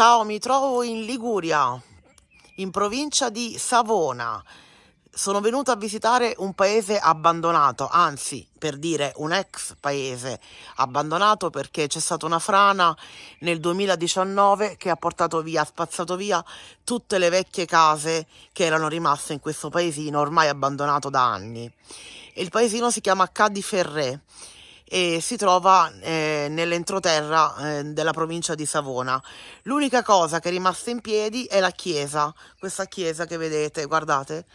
Ciao, mi trovo in Liguria, in provincia di Savona. Sono venuto a visitare un paese abbandonato, anzi, per dire un ex paese abbandonato perché c'è stata una frana nel 2019 che ha portato via, ha spazzato via tutte le vecchie case che erano rimaste in questo paesino ormai abbandonato da anni. Il paesino si chiama Cadiferré. Ferré e si trova eh, nell'entroterra eh, della provincia di Savona. L'unica cosa che è rimasta in piedi è la chiesa, questa chiesa che vedete, guardate.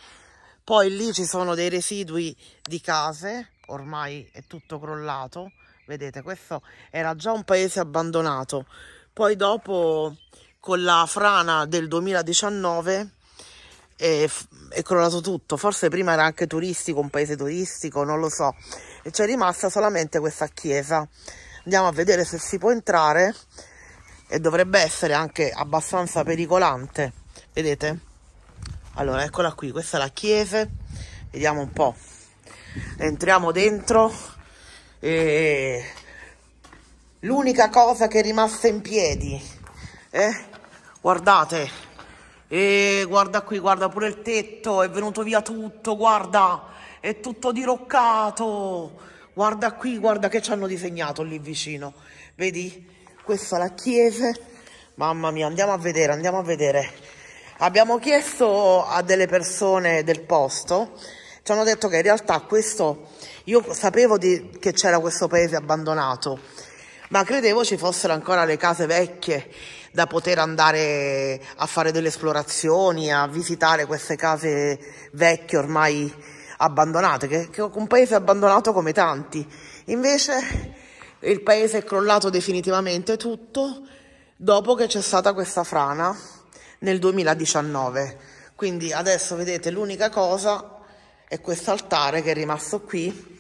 Poi lì ci sono dei residui di case, ormai è tutto crollato, vedete, questo era già un paese abbandonato. Poi dopo, con la frana del 2019, è, eh, è crollato tutto. Forse prima era anche turistico, un paese turistico, non lo so c'è rimasta solamente questa chiesa andiamo a vedere se si può entrare e dovrebbe essere anche abbastanza pericolante vedete allora eccola qui questa è la chiesa vediamo un po entriamo dentro e l'unica cosa che è rimasta in piedi eh? guardate e guarda qui guarda pure il tetto è venuto via tutto guarda è tutto diroccato. Guarda qui, guarda che ci hanno disegnato lì vicino. Vedi? Questa è la chiesa. Mamma mia, andiamo a vedere, andiamo a vedere. Abbiamo chiesto a delle persone del posto, ci hanno detto che in realtà questo, io sapevo di, che c'era questo paese abbandonato, ma credevo ci fossero ancora le case vecchie da poter andare a fare delle esplorazioni, a visitare queste case vecchie ormai abbandonate, che, che un paese abbandonato come tanti. Invece il paese è crollato definitivamente tutto dopo che c'è stata questa frana nel 2019. Quindi adesso vedete l'unica cosa è questo altare che è rimasto qui,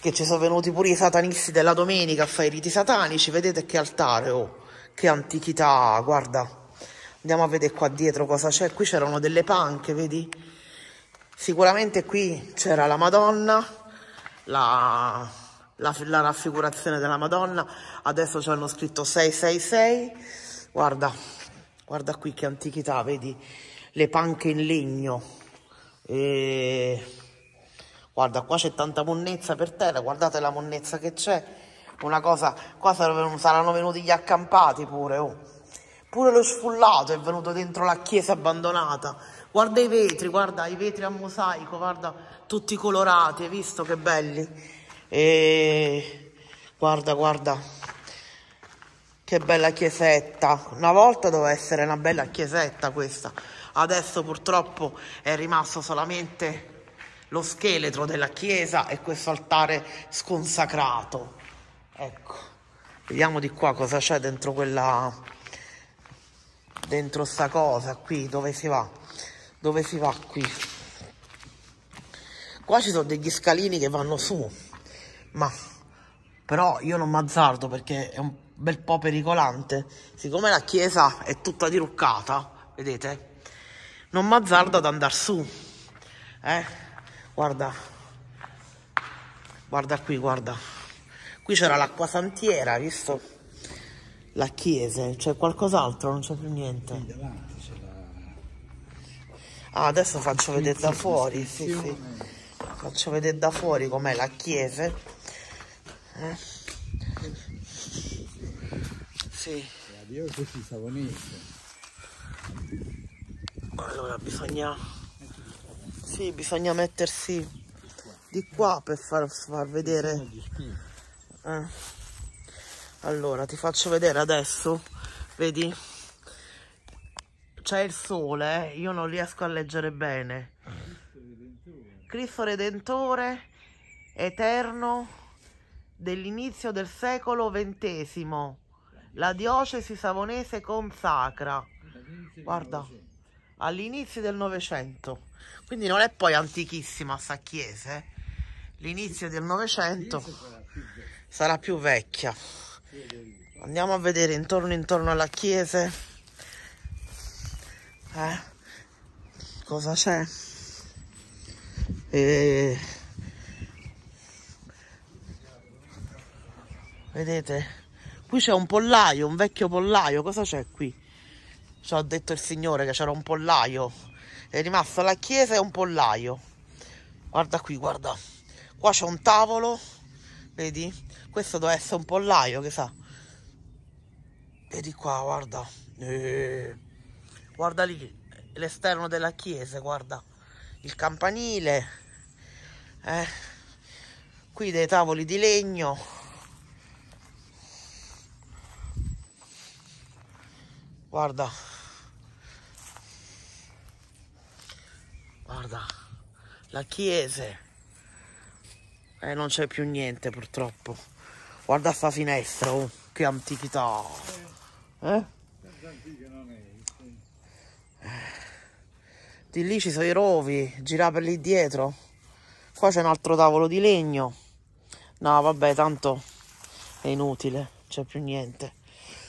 che ci sono venuti pure i satanisti della domenica a fare i riti satanici. Vedete che altare, oh, che antichità, guarda. Andiamo a vedere qua dietro cosa c'è. Qui c'erano delle panche, vedi? Sicuramente qui c'era la Madonna, la, la, la, raffigurazione della Madonna, adesso ci hanno scritto 666, guarda, guarda qui che antichità, vedi le panche in legno, e... guarda qua c'è tanta monnezza per terra, guardate la monnezza che c'è, una cosa, qua saranno venuti gli accampati pure, oh. pure lo sfullato è venuto dentro la chiesa abbandonata, Guarda i vetri, guarda i vetri a mosaico, guarda tutti colorati, hai visto che belli? E guarda, guarda che bella chiesetta. Una volta doveva essere una bella chiesetta questa. Adesso purtroppo è rimasto solamente lo scheletro della chiesa e questo altare sconsacrato. Ecco, vediamo di qua cosa c'è dentro quella... dentro sta cosa qui, dove si va? dove si va qui qua ci sono degli scalini che vanno su ma però io non m'azzardo perché è un bel po' pericolante siccome la chiesa è tutta diruccata vedete non m'azzardo ad andare su eh guarda guarda qui guarda qui c'era l'acqua santiera visto la chiesa c'è qualcos'altro non c'è più niente Ah, adesso faccio vedere da fuori, sì, sì. Faccio vedere da fuori com'è la chiesa. Eh? Sì. Dio così savonese. Allora bisogna... Sì, bisogna mettersi di qua per far, far vedere... Eh. Allora, ti faccio vedere adesso, vedi? c'è il sole, io non riesco a leggere bene. Cristo Redentore, eterno, dell'inizio del secolo XX, la diocesi savonese consacra. Guarda, all'inizio del Novecento. Quindi non è poi antichissima sta chiesa, eh? L'inizio del Novecento sarà più vecchia. Andiamo a vedere intorno intorno alla chiesa. Eh? Cosa c'è? E... Vedete? Qui c'è un pollaio, un vecchio pollaio. Cosa c'è qui? Ci ha detto il signore che c'era un pollaio. È rimasto la chiesa e un pollaio. Guarda qui, guarda. Qua c'è un tavolo. Vedi? Questo deve essere un pollaio, che sa. Vedi qua, guarda. Eeeh guarda lì l'esterno della chiesa, guarda il campanile, eh. qui dei tavoli di legno. Guarda, guarda, la chiesa. Eh, non c'è più niente purtroppo. Guarda sta finestra, oh, che antichità. Eh? Di lì ci sono i rovi, gira per lì dietro. Qua c'è un altro tavolo di legno. No, vabbè, tanto è inutile, c'è più niente.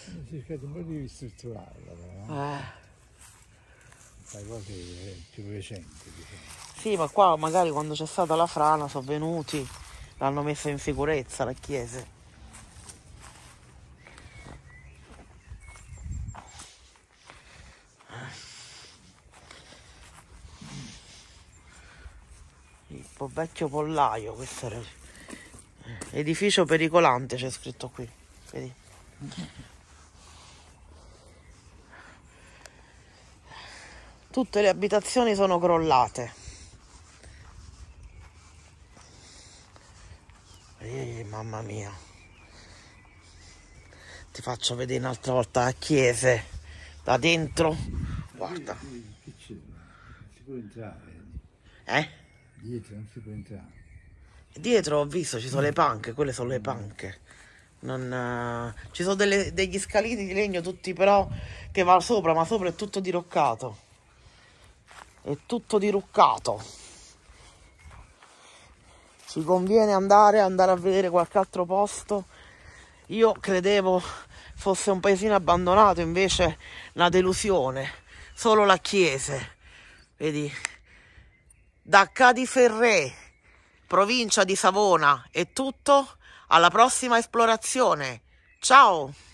Ho cercato un po' di ristrutturarla, però. Eh. eh. Fai cose più recenti. Diciamo. Sì, ma qua magari quando c'è stata la frana sono venuti, l'hanno messa in sicurezza la chiesa. Po vecchio pollaio, questo era. Eh, edificio pericolante c'è scritto qui. Vedi? Tutte le abitazioni sono crollate. Ehi, mamma mia. Ti faccio vedere un'altra volta la chiese da dentro. Guarda. Qui, qui, si può entrare. Eh? Dietro non si può entrare. Dietro ho visto, ci sono le panche, quelle sono le panche. Non, uh, ci sono delle, degli scalini di legno tutti però che va sopra, ma sopra è tutto diroccato. È tutto diruccato. Ci conviene andare, andare a vedere qualche altro posto. Io credevo fosse un paesino abbandonato, invece una delusione. Solo la chiesa, vedi? da Cadiferré, provincia di Savona. È tutto, alla prossima esplorazione. Ciao!